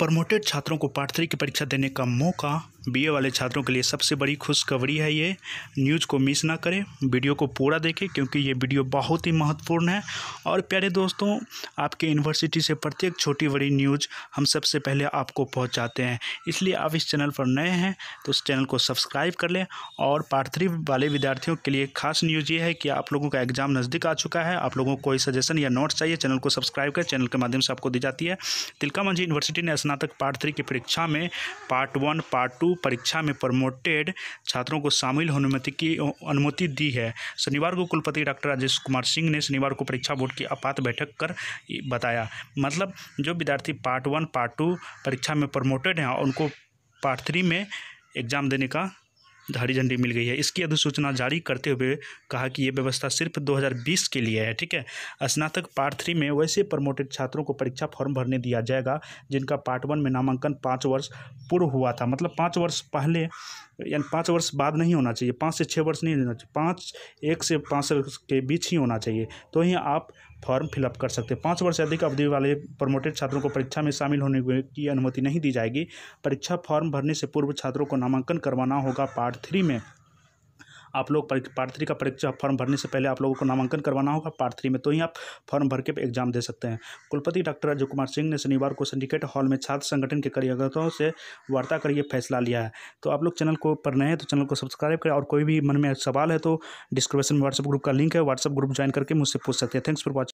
promoted छात्रों को part three की परीक्षा देने का मौका बीए वाले छात्रों के लिए सबसे बड़ी खुशखबरी है ये न्यूज़ को मिस ना करें वीडियो को पूरा देखें क्योंकि ये वीडियो बहुत ही महत्वपूर्ण है और प्यारे दोस्तों आपके यूनिवर्सिटी से प्रत्येक छोटी बड़ी न्यूज़ हम सबसे पहले आपको पहुंचाते हैं इसलिए आप इस चैनल पर नए हैं तो उस चैनल को सब्सक्राइब कर लें और पार्ट थ्री वाले विद्यार्थियों के लिए खास न्यूज़ ये है कि आप लोगों का एग्ज़ाम नज़दीक आ चुका है आप लोगों को कोई सजेशन या नोट्स चाहिए चैनल को सब्सक्राइब करें चैनल के माध्यम से आपको दी जाती है तिलका मंझी यूनिवर्सिटी ने स्नातक पार्ट थ्री की परीक्षा में पार्ट वन पार्ट टू परीक्षा में प्रमोटेड छात्रों को शामिल अनुमति की अनुमति दी है शनिवार को कुलपति डॉक्टर राजेश कुमार सिंह ने शनिवार को परीक्षा बोर्ड की आपात बैठक कर बताया मतलब जो विद्यार्थी पार्ट वन पार्ट टू परीक्षा में प्रमोटेड हैं उनको पार्ट थ्री में एग्ज़ाम देने का हरी झंडी मिल गई है इसकी अधिसूचना जारी करते हुए कहा कि ये व्यवस्था सिर्फ 2020 के लिए है ठीक है स्नातक पार्ट थ्री में वैसे प्रमोटेड छात्रों को परीक्षा फॉर्म भरने दिया जाएगा जिनका पार्ट वन में नामांकन पाँच वर्ष पूर्व हुआ था मतलब पाँच वर्ष पहले यानी पाँच वर्ष बाद नहीं होना चाहिए पाँच से छः वर्ष नहीं होना चाहिए पाँच एक से पाँच के बीच ही होना चाहिए तो ही आप फॉर्म फिलअप कर सकते हैं पाँच वर्ष से अधिक अवधि वाले प्रमोटेड छात्रों को परीक्षा में शामिल होने की अनुमति नहीं दी जाएगी परीक्षा फॉर्म भरने से पूर्व छात्रों को नामांकन करवाना होगा पार्ट थ्री में आप लोग पार्ट थ्री का परीक्षा फॉर्म भरने से पहले आप लोगों को नामांकन करवाना होगा पार्ट थ्री में तो ही आप फॉर्म भर के एग्जाम दे सकते हैं कुलपति डॉक्टर अजय कुमार सिंह ने शनिवार को सिंडिकेट हॉल में छात्र संगठन के कार्यकर्ताओं से वार्ता कर ये फैसला लिया है तो आप लोग चैनल को पर नए हैं तो चैनल को सब्सक्राइब करें और कोई भी मन में सवाल है तो डिस्क्रिप्शन में व्हाट्सअप ग्रुप का लिंक है व्हाट्सअप ग्रुप ज्वाइन करके मुझसे पूछ सकते हैं थैंक्स फॉर वॉचिंग